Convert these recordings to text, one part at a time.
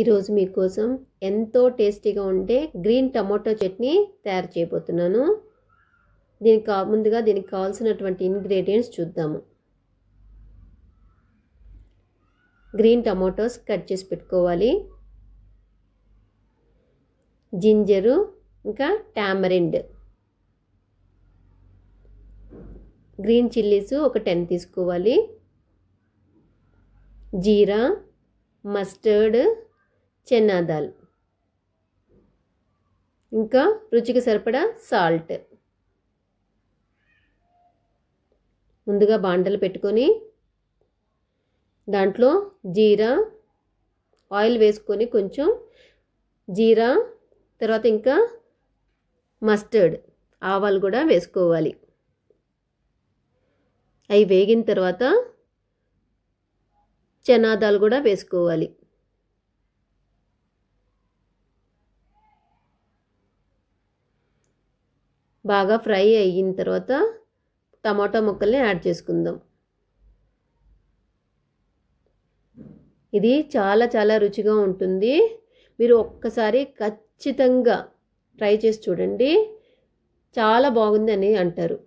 ఈరోజు మీకోసం ఎంతో టేస్టీగా ఉండే గ్రీన్ టమాటో చట్నీ తయారు చేయబోతున్నాను దీనికి ముందుగా దీనికి కావాల్సినటువంటి ఇంగ్రీడియంట్స్ చూద్దాము గ్రీన్ టమాటోస్ కట్ చేసి పెట్టుకోవాలి జింజరు ఇంకా టామరిండ్ గ్రీన్ చిల్లీస్ ఒక టెన్ తీసుకోవాలి జీరా మస్టర్డ్ చెన్నాదాల్ ఇంకా రుచికి సరిపడా సాల్ట్ ముందుగా బాండలు పెట్టుకొని దాంట్లో జీరా ఆయిల్ వేసుకొని కొంచెం జీరా తర్వాత ఇంకా మస్టర్డ్ ఆవాలు కూడా వేసుకోవాలి అవి వేగిన తర్వాత చనాదాలు కూడా వేసుకోవాలి బాగా ఫ్రై అయిన తర్వాత టమాటో ముక్కల్ని యాడ్ చేసుకుందాం ఇది చాలా చాలా రుచిగా ఉంటుంది మీరు ఒక్కసారి ఖచ్చితంగా ట్రై చేసి చూడండి చాలా బాగుంది అని అంటారు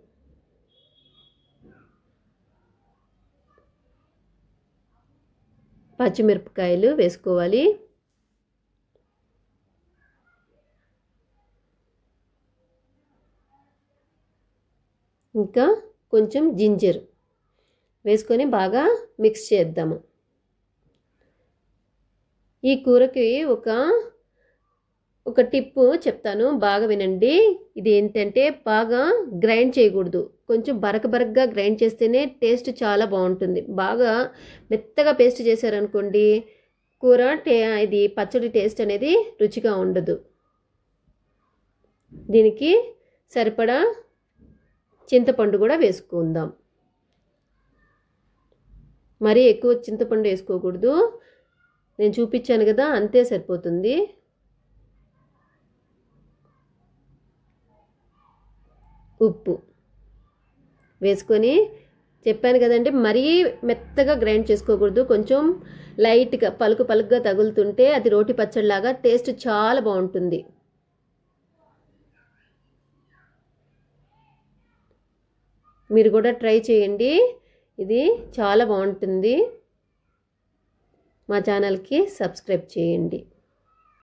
పచ్చిమిరపకాయలు వేసుకోవాలి ఇంకా కొంచెం జింజర్ వేసుకొని బాగా మిక్స్ చేద్దాము ఈ కూరకి ఒక ఒక టిప్పు చెప్తాను బాగా వినండి ఇది ఏంటంటే బాగా గ్రైండ్ చేయకూడదు కొంచెం బరక బరకగా గ్రైండ్ చేస్తేనే టేస్ట్ చాలా బాగుంటుంది బాగా మెత్తగా పేస్ట్ చేశారనుకోండి కూర టే ఇది పచ్చడి టేస్ట్ అనేది రుచిగా ఉండదు దీనికి సరిపడా చింతపండు కూడా వేసుకుందాం మరీ ఎక్కువ చింతపండు వేసుకోకూడదు నేను చూపించాను కదా అంతే సరిపోతుంది ఉప్పు వేసుకొని చెప్పాను కదండి మరీ మెత్తగా గ్రైండ్ చేసుకోకూడదు కొంచెం లైట్గా పలుకు పలుకుగా తగులుతుంటే అది రోటి పచ్చడిలాగా టేస్ట్ చాలా బాగుంటుంది మీరు కూడా ట్రై చేయండి ఇది చాలా బాగుంటుంది మా ఛానల్కి సబ్స్క్రైబ్ చేయండి